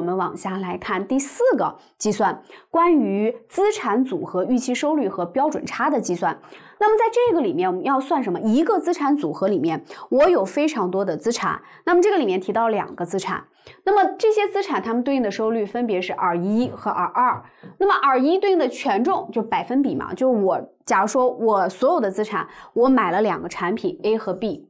我们往下来看第四个计算，关于资产组合预期收益率和标准差的计算。那么在这个里面，我们要算什么？一个资产组合里面，我有非常多的资产。那么这个里面提到两个资产，那么这些资产它们对应的收益率分别是 r 一和 r 二。那么 r 一对应的权重就百分比嘛？就是我假如说我所有的资产，我买了两个产品 A 和 B，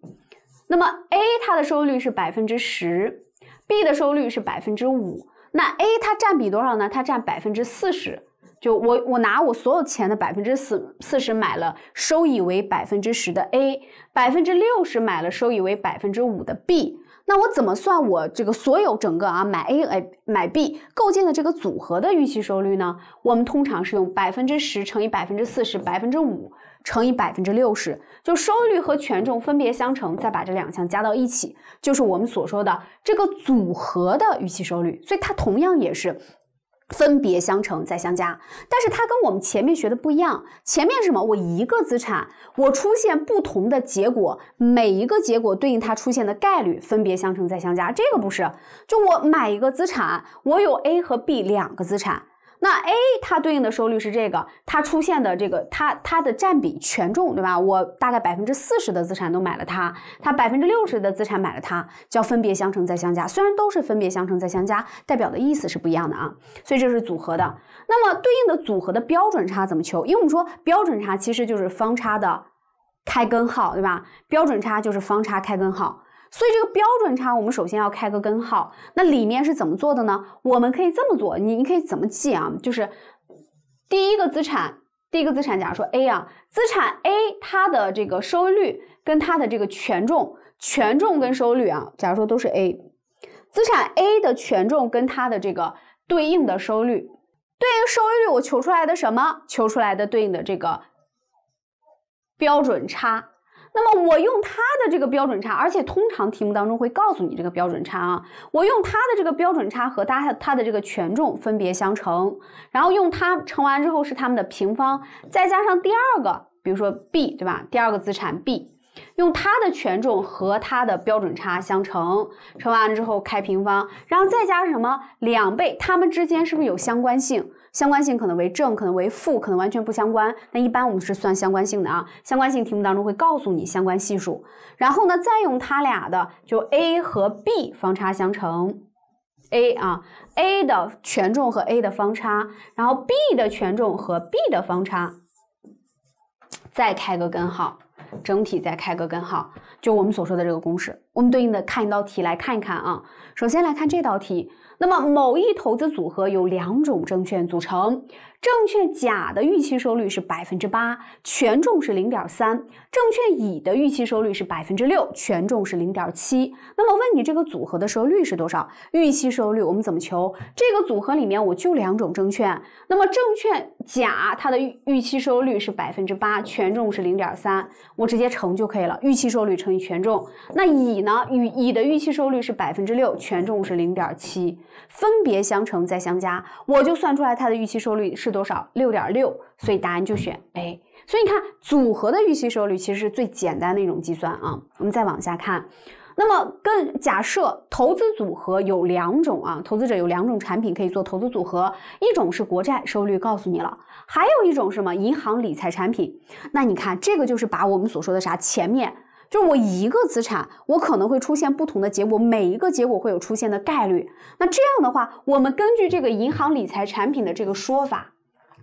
那么 A 它的收益率是百分之十。B 的收益率是百分之五，那 A 它占比多少呢？它占百分之四十。就我我拿我所有钱的百分之四四十买了收益为百分之十的 A，百分之六十买了收益为百分之五的 B。那我怎么算我这个所有整个啊买 A 哎买 B 构建的这个组合的预期收率呢？我们通常是用百分之十乘以百分之四十百分之五。乘以百分之六十，就收益率和权重分别相乘，再把这两项加到一起，就是我们所说的这个组合的预期收益率。所以它同样也是分别相乘再相加，但是它跟我们前面学的不一样。前面是什么？我一个资产，我出现不同的结果，每一个结果对应它出现的概率分别相乘再相加。这个不是，就我买一个资产，我有 A 和 B 两个资产。那 A 它对应的收益率是这个，它出现的这个它它的占比权重对吧？我大概百分之四十的资产都买了它，它百分之六十的资产买了它，叫分别相乘再相加。虽然都是分别相乘再相加，代表的意思是不一样的啊，所以这是组合的。那么对应的组合的标准差怎么求？因为我们说标准差其实就是方差的开根号，对吧？标准差就是方差开根号。所以这个标准差，我们首先要开个根号。那里面是怎么做的呢？我们可以这么做，你你可以怎么记啊？就是第一个资产，第一个资产，假如说 A 啊，资产 A 它的这个收益率跟它的这个权重，权重跟收益率啊，假如说都是 A，资产 A 的权重跟它的这个对应的收益率，对应收益率我求出来的什么？求出来的对应的这个标准差。那么我用它的这个标准差，而且通常题目当中会告诉你这个标准差啊，我用它的这个标准差和它它的这个权重分别相乘，然后用它乘完之后是它们的平方，再加上第二个，比如说 B，对吧？第二个资产 B。用它的权重和它的标准差相乘，乘完了之后开平方，然后再加什么两倍？它们之间是不是有相关性？相关性可能为正，可能为负，可能完全不相关。那一般我们是算相关性的啊，相关性题目当中会告诉你相关系数。然后呢，再用它俩的，就 a 和 b 方差相乘，a 啊，a 的权重和 a 的方差，然后 b 的权重和 b 的方差，再开个根号。整体再开个根号，就我们所说的这个公式。我们对应的看一道题来看一看啊。首先来看这道题，那么某一投资组合由两种证券组成，证券甲的预期收益率是百分之八，权重是零点三；证券乙的预期收益率是百分之六，权重是零点七。那么问你这个组合的收益率是多少？预期收益率我们怎么求？这个组合里面我就两种证券，那么证券甲它的预预期收益率是百分之八，权重是零点三，我直接乘就可以了，预期收益率乘以权重。那乙。呢？与乙的预期收益率是百分之六，权重是零点七，分别相乘再相加，我就算出来它的预期收益率是多少？六点六，所以答案就选 A。所以你看，组合的预期收益率其实是最简单的一种计算啊。我们再往下看，那么，更假设投资组合有两种啊，投资者有两种产品可以做投资组合，一种是国债，收益率告诉你了，还有一种什么银行理财产品？那你看，这个就是把我们所说的啥前面。就我一个资产，我可能会出现不同的结果，每一个结果会有出现的概率。那这样的话，我们根据这个银行理财产品的这个说法，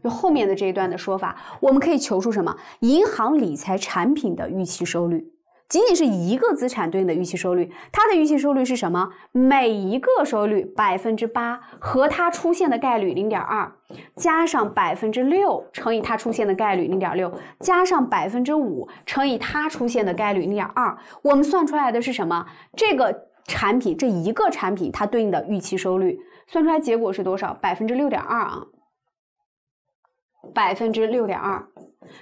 就后面的这一段的说法，我们可以求出什么？银行理财产品的预期收益率。仅仅是一个资产对应的预期收益率，它的预期收益率是什么？每一个收益率百分之八和它出现的概率零点二，加上百分之六乘以它出现的概率零点六，加上百分之五乘以它出现的概率零点二，我们算出来的是什么？这个产品这一个产品它对应的预期收益率，算出来结果是多少？百分之六点二啊。百分之六点二，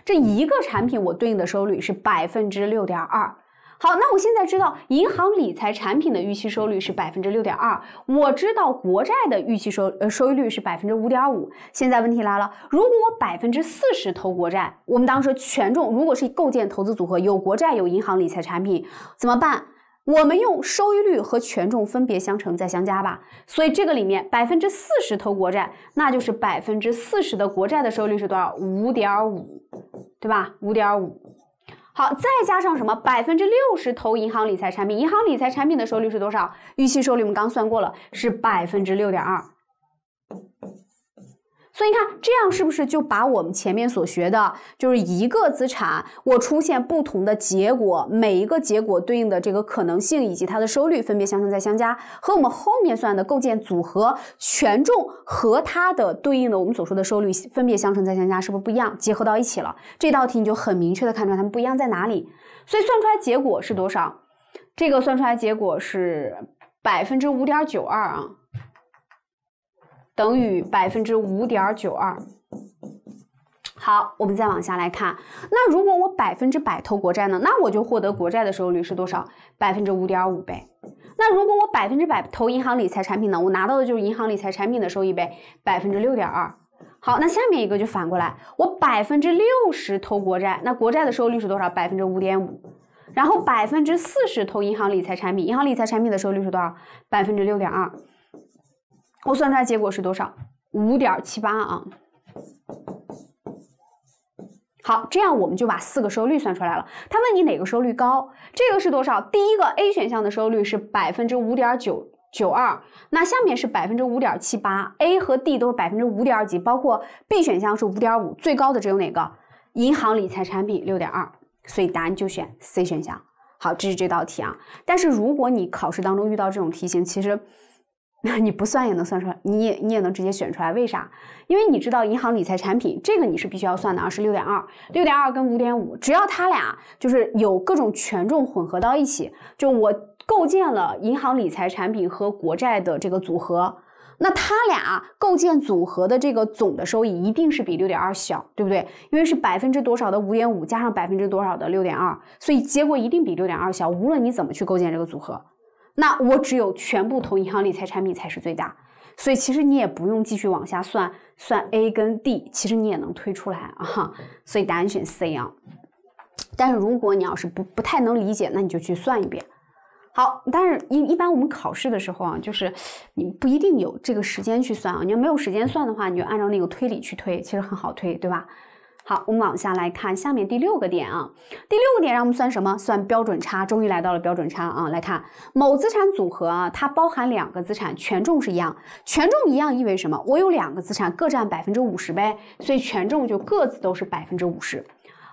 这一个产品我对应的收率是百分之六点二。好，那我现在知道银行理财产品的预期收率是百分之六点二，我知道国债的预期收呃收益率是百分之五点五。现在问题来了，如果我百分之四十投国债，我们当时权重如果是构建投资组合，有国债有银行理财产品怎么办？我们用收益率和权重分别相乘再相加吧。所以这个里面百分之四十投国债，那就是百分之四十的国债的收益率是多少？五点五，对吧？五点五。好，再加上什么？百分之六十投银行理财产品，银行理财产品的收益率是多少？预期收益率我们刚算过了，是百分之六点二。所以你看，这样是不是就把我们前面所学的，就是一个资产我出现不同的结果，每一个结果对应的这个可能性以及它的收率分别相乘再相加，和我们后面算的构建组合权重和它的对应的我们所说的收率分别相乘再相加，是不是不一样？结合到一起了，这道题你就很明确的看出来它们不一样在哪里。所以算出来结果是多少？这个算出来结果是百分之五点九二啊。等于百分之五点九二。好，我们再往下来看，那如果我百分之百投国债呢？那我就获得国债的收益率是多少？百分之五点五呗。那如果我百分之百投银行理财产品呢？我拿到的就是银行理财产品的收益呗，百分之六点二。好，那下面一个就反过来，我百分之六十投国债，那国债的收益率是多少？百分之五点五。然后百分之四十投银行理财产品，银行理财产品的收益率是多少？百分之六点二。我算出来结果是多少？五点七八啊。好，这样我们就把四个收益率算出来了。他问你哪个收益率高？这个是多少？第一个 A 选项的收益率是百分之五点九九二，那下面是百分之五点七八。A 和 D 都是百分之五点几，包括 B 选项是五点五，最高的只有哪个？银行理财产品六点二，所以答案就选 C 选项。好，这是这道题啊。但是如果你考试当中遇到这种题型，其实。那 你不算也能算出来，你也你也能直接选出来，为啥？因为你知道银行理财产品这个你是必须要算的啊，是六点二，六点二跟五点五，只要它俩就是有各种权重混合到一起，就我构建了银行理财产品和国债的这个组合，那它俩构建组合的这个总的收益一定是比六点二小，对不对？因为是百分之多少的五点五加上百分之多少的六点二，所以结果一定比六点二小，无论你怎么去构建这个组合。那我只有全部投银行理财产品才是最大，所以其实你也不用继续往下算，算 A 跟 D，其实你也能推出来啊，所以答案选 C 啊。但是如果你要是不不太能理解，那你就去算一遍。好，但是一一般我们考试的时候啊，就是你不一定有这个时间去算啊，你要没有时间算的话，你就按照那个推理去推，其实很好推，对吧？好，我们往下来看下面第六个点啊。第六个点让我们算什么？算标准差。终于来到了标准差啊。来看某资产组合啊，它包含两个资产，权重是一样。权重一样意味什么？我有两个资产，各占百分之五十呗。所以权重就各自都是百分之五十。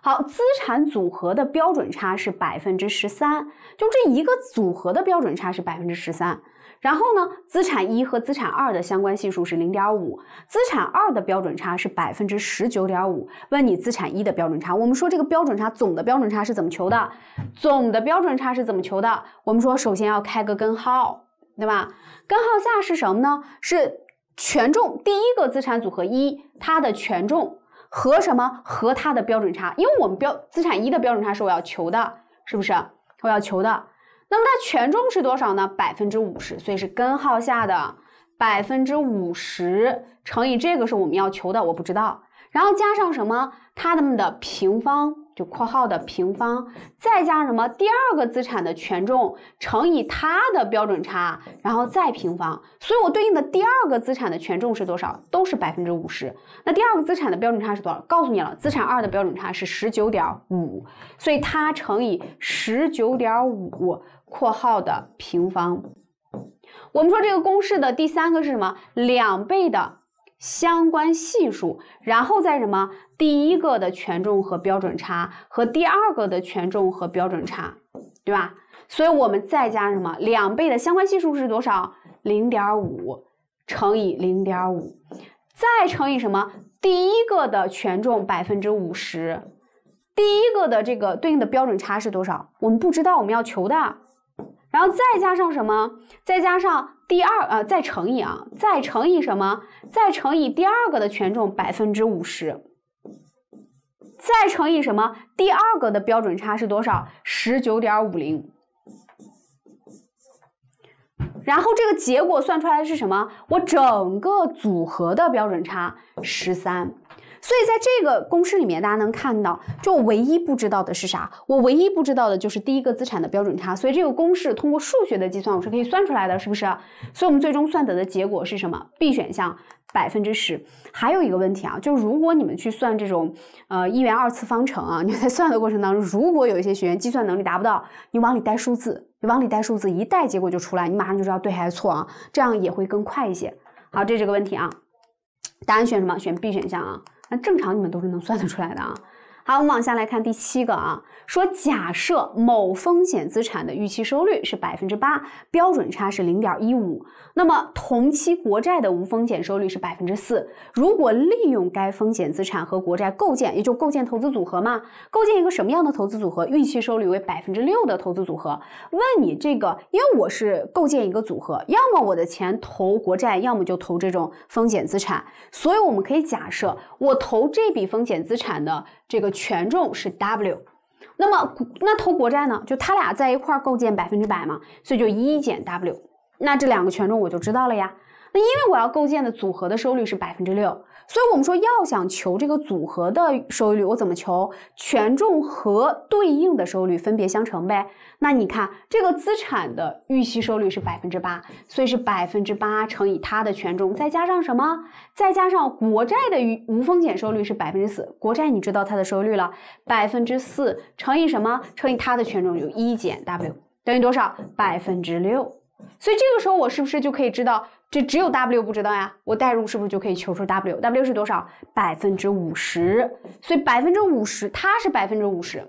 好，资产组合的标准差是百分之十三，就这一个组合的标准差是百分之十三。然后呢，资产一和资产二的相关系数是零点五，资产二的标准差是百分之十九点五。问你资产一的标准差。我们说这个标准差总的标准差是怎么求的？总的标准差是怎么求的？我们说首先要开个根号，对吧？根号下是什么呢？是权重第一个资产组合一它的权重和什么？和它的标准差，因为我们标资产一的标准差是我要求的，是不是？我要求的。那么它权重是多少呢？百分之五十，所以是根号下的百分之五十乘以这个是我们要求的，我不知道。然后加上什么？它们的平方，就括号的平方，再加上什么？第二个资产的权重乘以它的标准差，然后再平方。所以我对应的第二个资产的权重是多少？都是百分之五十。那第二个资产的标准差是多少？告诉你了，资产二的标准差是十九点五，所以它乘以十九点五。括号的平方，我们说这个公式的第三个是什么？两倍的相关系数，然后再什么？第一个的权重和标准差和第二个的权重和标准差，对吧？所以我们再加什么？两倍的相关系数是多少？零点五乘以零点五，再乘以什么？第一个的权重百分之五十，第一个的这个对应的标准差是多少？我们不知道，我们要求的。然后再加上什么？再加上第二啊，再乘以啊，再乘以什么？再乘以第二个的权重百分之五十，再乘以什么？第二个的标准差是多少？十九点五零。然后这个结果算出来的是什么？我整个组合的标准差十三。所以在这个公式里面，大家能看到，就唯一不知道的是啥？我唯一不知道的就是第一个资产的标准差。所以这个公式通过数学的计算，我是可以算出来的，是不是？所以我们最终算得的结果是什么？B 选项百分之十。还有一个问题啊，就如果你们去算这种，呃一元二次方程啊，你在算的过程当中，如果有一些学员计算能力达不到，你往里带数字，你往里带数字一带结果就出来，你马上就知道对还是错啊，这样也会更快一些。好，这是个问题啊，答案选什么？选 B 选项啊。那正常，你们都是能算得出来的啊。好，我们往下来看第七个啊。说假设某风险资产的预期收率是百分之八，标准差是零点一五。那么同期国债的无风险收益率是百分之四。如果利用该风险资产和国债构建，也就构建投资组合嘛？构建一个什么样的投资组合？预期收益率为百分之六的投资组合？问你这个，因为我是构建一个组合，要么我的钱投国债，要么就投这种风险资产。所以我们可以假设我投这笔风险资产的。这个权重是 W，那么那投国债呢？就他俩在一块儿构建百分之百嘛，所以就一减 W，那这两个权重我就知道了呀。那因为我要构建的组合的收益率是百分之六，所以我们说要想求这个组合的收益率，我怎么求？权重和对应的收益率分别相乘呗。那你看，这个资产的预期收益率是百分之八，所以是百分之八乘以它的权重，再加上什么？再加上国债的无风险收益率是百分之四，国债你知道它的收益率了，百分之四乘以什么？乘以它的权重有一减 w 等于多少？百分之六。所以这个时候我是不是就可以知道？这只有 W 不知道呀，我代入是不是就可以求出 W？W 是多少？百分之五十，所以百分之五十它是百分之五十，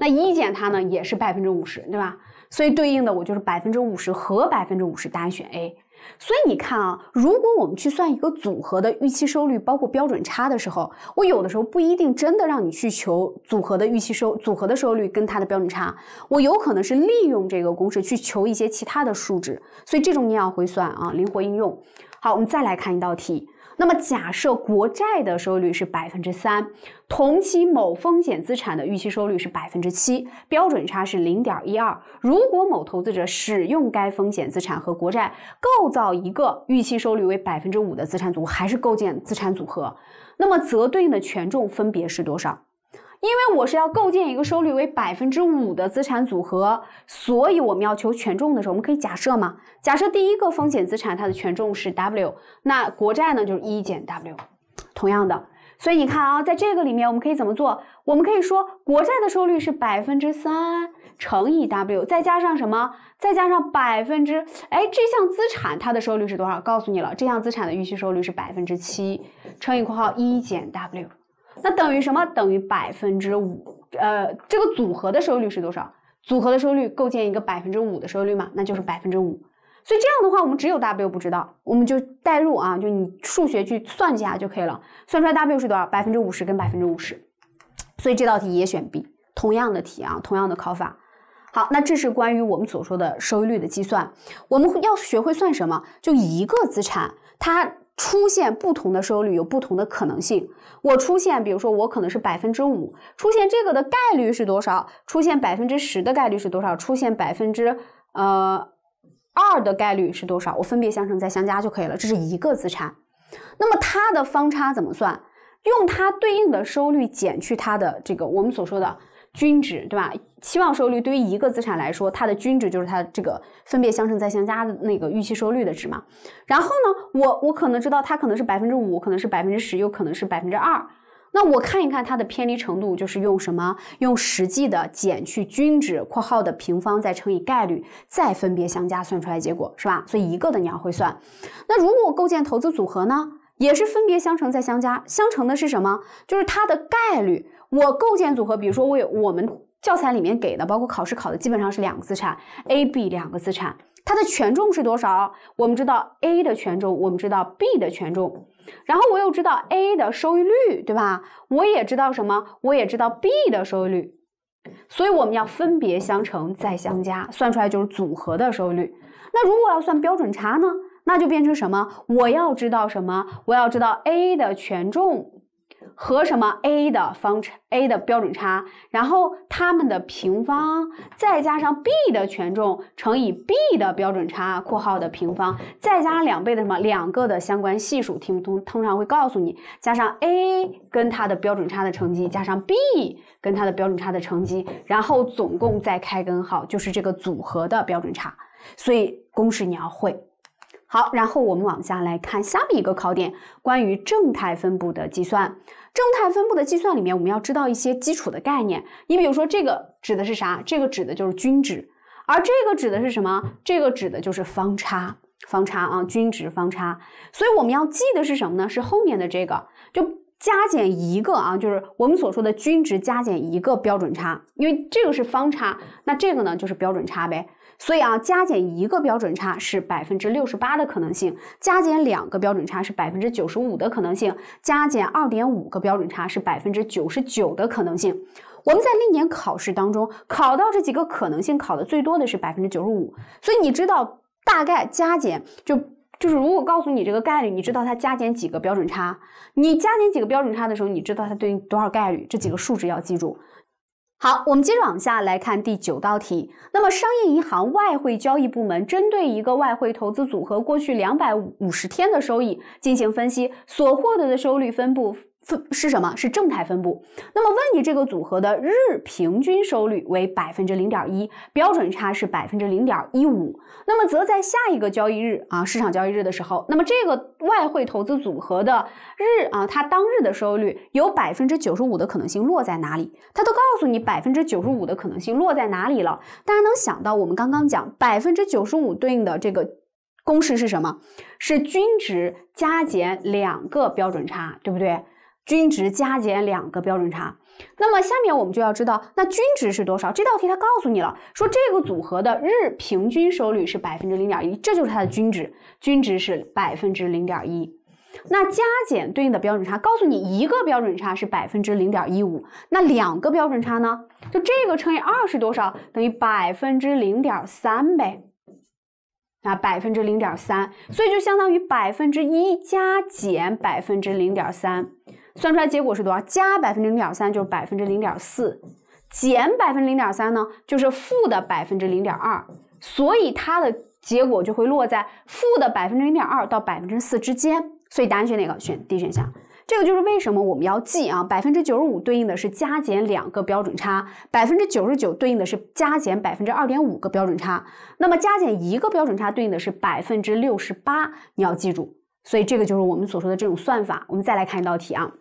那一减它呢也是百分之五十，对吧？所以对应的我就是百分之五十和百分之五十，答案选 A。所以你看啊，如果我们去算一个组合的预期收率，包括标准差的时候，我有的时候不一定真的让你去求组合的预期收组合的收益率跟它的标准差，我有可能是利用这个公式去求一些其他的数值。所以这种你也要会算啊，灵活应用。好，我们再来看一道题。那么假设国债的收益率是百分之三，同期某风险资产的预期收益率是百分之七，标准差是零点一二。如果某投资者使用该风险资产和国债构造一个预期收益率为百分之五的资产组，还是构建资产组合，那么则对应的权重分别是多少？因为我是要构建一个收益率为百分之五的资产组合，所以我们要求权重的时候，我们可以假设嘛？假设第一个风险资产它的权重是 W，那国债呢就是一减 W。同样的，所以你看啊，在这个里面我们可以怎么做？我们可以说国债的收益率是百分之三乘以 W，再加上什么？再加上百分之哎这项资产它的收益率是多少？告诉你了，这项资产的预期收益率是百分之七乘以括号一减 W。那等于什么？等于百分之五。呃，这个组合的收益率是多少？组合的收益率构建一个百分之五的收益率嘛？那就是百分之五。所以这样的话，我们只有 W 不知道，我们就代入啊，就你数学去算一下就可以了。算出来 W 是多少？百分之五十跟百分之五十。所以这道题也选 B。同样的题啊，同样的考法。好，那这是关于我们所说的收益率的计算。我们要学会算什么？就一个资产，它。出现不同的收益率有不同的可能性。我出现，比如说我可能是百分之五，出现这个的概率是多少？出现百分之十的概率是多少？出现百分之呃二的概率是多少？我分别相乘再相加就可以了。这是一个资产，那么它的方差怎么算？用它对应的收益率减去它的这个我们所说的。均值对吧？期望收益率对于一个资产来说，它的均值就是它这个分别相乘再相加的那个预期收益率的值嘛。然后呢，我我可能知道它可能是百分之五，可能是百分之十，有可能是百分之二。那我看一看它的偏离程度，就是用什么？用实际的减去均值括号的平方再乘以概率，再分别相加算出来结果是吧？所以一个的你要会算。那如果构建投资组合呢，也是分别相乘再相加，相乘的是什么？就是它的概率。我构建组合，比如说我我们教材里面给的，包括考试考的，基本上是两个资产 A、B 两个资产，它的权重是多少？我们知道 A 的权重，我们知道 B 的权重，然后我又知道 A 的收益率，对吧？我也知道什么？我也知道 B 的收益率，所以我们要分别相乘再相加，算出来就是组合的收益率。那如果要算标准差呢？那就变成什么？我要知道什么？我要知道 A 的权重。和什么 a 的方程 a 的标准差，然后它们的平方，再加上 b 的权重乘以 b 的标准差，括号的平方，再加上两倍的什么两个的相关系数，听通通常会告诉你，加上 a 跟它的标准差的乘积，加上 b 跟它的标准差的乘积，然后总共再开根号，就是这个组合的标准差。所以公式你要会。好，然后我们往下来看下面一个考点，关于正态分布的计算。正态分布的计算里面，我们要知道一些基础的概念。你比如说，这个指的是啥？这个指的就是均值，而这个指的是什么？这个指的就是方差，方差啊，均值方差。所以我们要记的是什么呢？是后面的这个，就加减一个啊，就是我们所说的均值加减一个标准差，因为这个是方差，那这个呢就是标准差呗。所以啊，加减一个标准差是百分之六十八的可能性，加减两个标准差是百分之九十五的可能性，加减二点五个标准差是百分之九十九的可能性。我们在历年考试当中考到这几个可能性考的最多的是百分之九十五。所以你知道大概加减就就是如果告诉你这个概率，你知道它加减几个标准差？你加减几个标准差的时候，你知道它对应多少概率？这几个数值要记住。好，我们接着往下来看第九道题。那么，商业银行外汇交易部门针对一个外汇投资组合过去两百五十天的收益进行分析，所获得的收益率分布。分是什么？是正态分布。那么问你，这个组合的日平均收率为百分之零点一，标准差是百分之零点一五。那么则在下一个交易日啊，市场交易日的时候，那么这个外汇投资组合的日啊，它当日的收率有百分之九十五的可能性落在哪里？它都告诉你百分之九十五的可能性落在哪里了。大家能想到我们刚刚讲百分之九十五对应的这个公式是什么？是均值加减两个标准差，对不对？均值加减两个标准差，那么下面我们就要知道那均值是多少。这道题它告诉你了，说这个组合的日平均收率是百分之零点一，这就是它的均值，均值是百分之零点一。那加减对应的标准差，告诉你一个标准差是百分之零点一五，那两个标准差呢？就这个乘以二是多少？等于百分之零点三呗。啊，百分之零点三，所以就相当于百分之一加减百分之零点三。算出来结果是多少？加百分之零点三就是百分之零点四，减百分之零点三呢，就是负的百分之零点二，所以它的结果就会落在负的百分之零点二到百分之四之间。所以答案选哪个？选 D 选项。这个就是为什么我们要记啊？百分之九十五对应的是加减两个标准差，百分之九十九对应的是加减百分之二点五个标准差。那么加减一个标准差对应的是百分之六十八，你要记住。所以这个就是我们所说的这种算法。我们再来看一道题啊。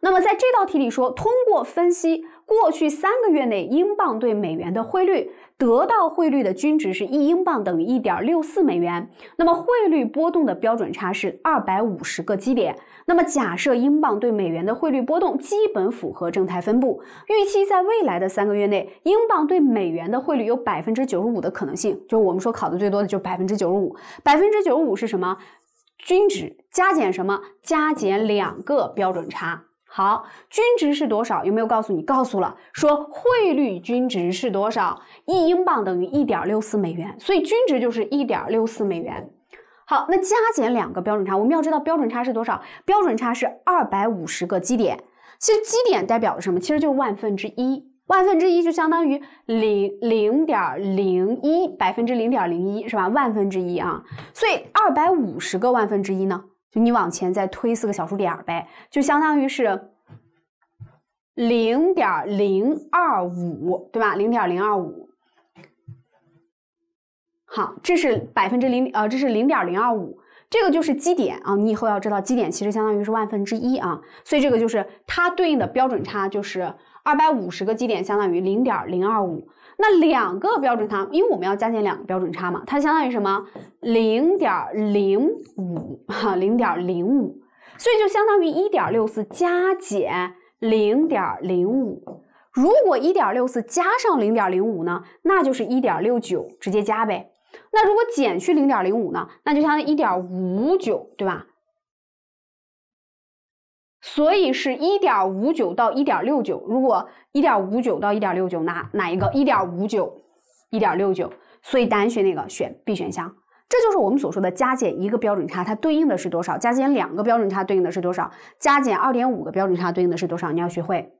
那么在这道题里说，通过分析过去三个月内英镑对美元的汇率，得到汇率的均值是一英镑等于一点六四美元。那么汇率波动的标准差是二百五十个基点。那么假设英镑对美元的汇率波动基本符合正态分布，预期在未来的三个月内，英镑对美元的汇率有百分之九十五的可能性，就是我们说考的最多的就是百分之九十五。百分之九十五是什么？均值加减什么？加减两个标准差。好，均值是多少？有没有告诉你？告诉了，说汇率均值是多少？一英镑等于一点六四美元，所以均值就是一点六四美元。好，那加减两个标准差，我们要知道标准差是多少？标准差是二百五十个基点。其实基点代表的什么？其实就是万分之一。万分之一就相当于零零点零一百分之零点零一，是吧？万分之一啊，所以二百五十个万分之一呢，就你往前再推四个小数点呗，就相当于是零点零二五，对吧？零点零二五。好，这是百分之零呃，这是零点零二五，这个就是基点啊。你以后要知道基点其实相当于是万分之一啊，所以这个就是它对应的标准差就是。二百五十个基点相当于零点零二五，那两个标准差，因为我们要加减两个标准差嘛，它相当于什么？零点零五，哈，零点零五，所以就相当于一点六四加减零点零五。如果一点六四加上零点零五呢，那就是一点六九，直接加呗。那如果减去零点零五呢，那就相当于一点五九，对吧？所以是1.59到1.69，如果1.59到1.69，哪哪一个？1.59，1.69，所以答案选哪个，选 B 选项。这就是我们所说的加减一个标准差，它对应的是多少？加减两个标准差对应的是多少？加减二点五个标准差对应的是多少？你要学会。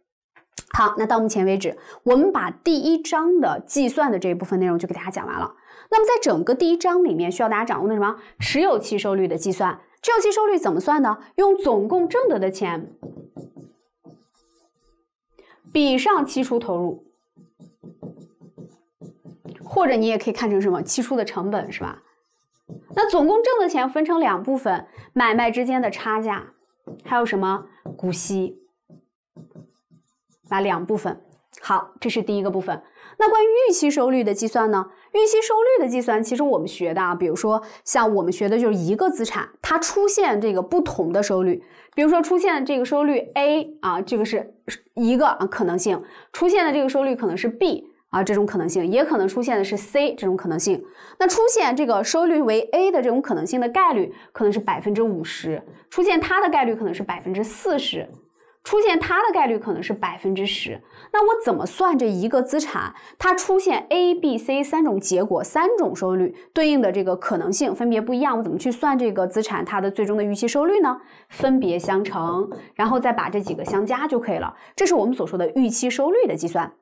好，那到目前为止，我们把第一章的计算的这一部分内容就给大家讲完了。那么在整个第一章里面，需要大家掌握的什么？持有期收益率的计算。净期收率怎么算呢？用总共挣得的钱比上期初投入，或者你也可以看成什么期初的成本是吧？那总共挣的钱分成两部分，买卖之间的差价，还有什么股息，那两部分。好，这是第一个部分。那关于预期收益率的计算呢？预期收益率的计算，其实我们学的，啊，比如说像我们学的就是一个资产，它出现这个不同的收益率，比如说出现这个收益率 A 啊，这个是一个可能性，出现的这个收益率可能是 B 啊，这种可能性，也可能出现的是 C 这种可能性。那出现这个收率为 A 的这种可能性的概率可能是百分之五十，出现它的概率可能是百分之四十。出现它的概率可能是百分之十，那我怎么算这一个资产它出现 A、B、C 三种结果、三种收益率对应的这个可能性分别不一样，我怎么去算这个资产它的最终的预期收益率呢？分别相乘，然后再把这几个相加就可以了。这是我们所说的预期收益率的计算。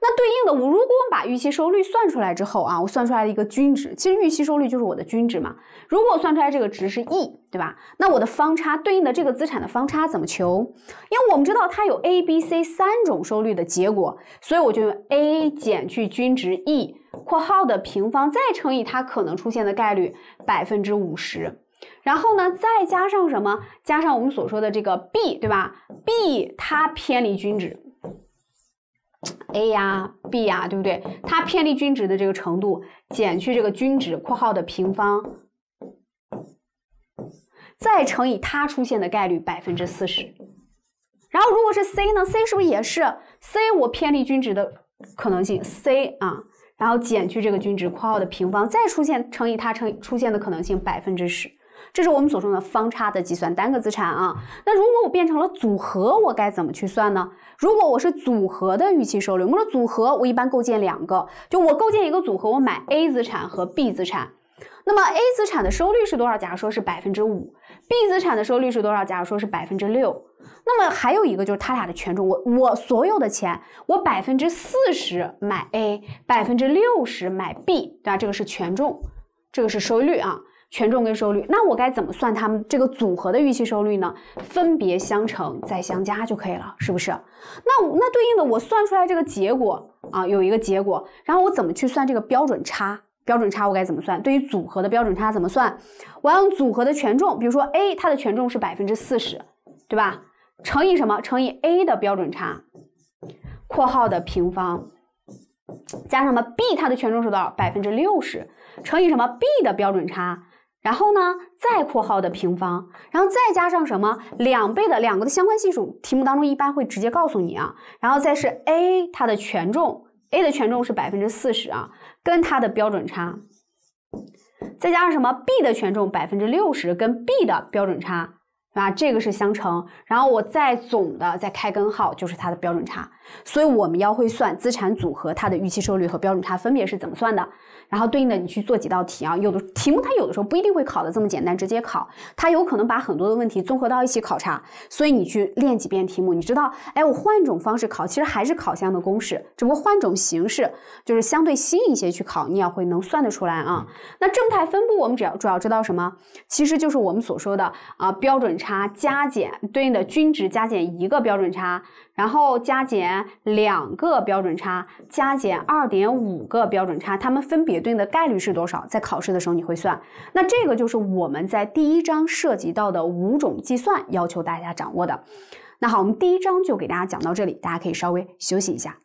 那对应的我，如果我们把预期收率算出来之后啊，我算出来了一个均值，其实预期收率就是我的均值嘛。如果我算出来这个值是 e，对吧？那我的方差对应的这个资产的方差怎么求？因为我们知道它有 a、b、c 三种收率的结果，所以我就用 a 减去均值 e 括号的平方，再乘以它可能出现的概率百分之五十，然后呢再加上什么？加上我们所说的这个 b，对吧？b 它偏离均值。a 呀，b 呀，对不对？它偏离均值的这个程度减去这个均值括号的平方，再乘以它出现的概率百分之四十。然后如果是 c 呢？c 是不是也是 c 我偏离均值的可能性 c 啊，然后减去这个均值括号的平方，再出现乘以它乘出现的可能性百分之十。这是我们所说的方差的计算，单个资产啊。那如果我变成了组合，我该怎么去算呢？如果我是组合的预期收入，率，我们说组合我一般构建两个，就我构建一个组合，我买 A 资产和 B 资产。那么 A 资产的收率是多少？假如说是百分之五，B 资产的收率是多少？假如说是百分之六。那么还有一个就是它俩的权重，我我所有的钱，我百分之四十买 A，百分之六十买 B，对吧？这个是权重，这个是收益率啊。权重跟收率，那我该怎么算它们这个组合的预期收率呢？分别相乘再相加就可以了，是不是？那那对应的我算出来这个结果啊，有一个结果，然后我怎么去算这个标准差？标准差我该怎么算？对于组合的标准差怎么算？我要用组合的权重，比如说 A 它的权重是百分之四十，对吧？乘以什么？乘以 A 的标准差（括号的平方）加上什么？B 它的权重是多少？百分之六十乘以什么？B 的标准差。然后呢，再括号的平方，然后再加上什么两倍的两个的相关系数，题目当中一般会直接告诉你啊，然后再是 a 它的权重，a 的权重是百分之四十啊，跟它的标准差，再加上什么 b 的权重百分之六十跟 b 的标准差啊，这个是相乘，然后我再总的再开根号就是它的标准差。所以我们要会算资产组合它的预期收益率和标准差分别是怎么算的，然后对应的你去做几道题啊。有的题目它有的时候不一定会考的这么简单，直接考它有可能把很多的问题综合到一起考察。所以你去练几遍题目，你知道，哎，我换一种方式考，其实还是考相的公式，只不过换种形式，就是相对新一些去考，你也会能算得出来啊。那正态分布我们只要主要知道什么？其实就是我们所说的啊，标准差加减对应的均值加减一个标准差。然后加减两个标准差，加减二点五个标准差，它们分别对应的概率是多少？在考试的时候你会算。那这个就是我们在第一章涉及到的五种计算，要求大家掌握的。那好，我们第一章就给大家讲到这里，大家可以稍微休息一下。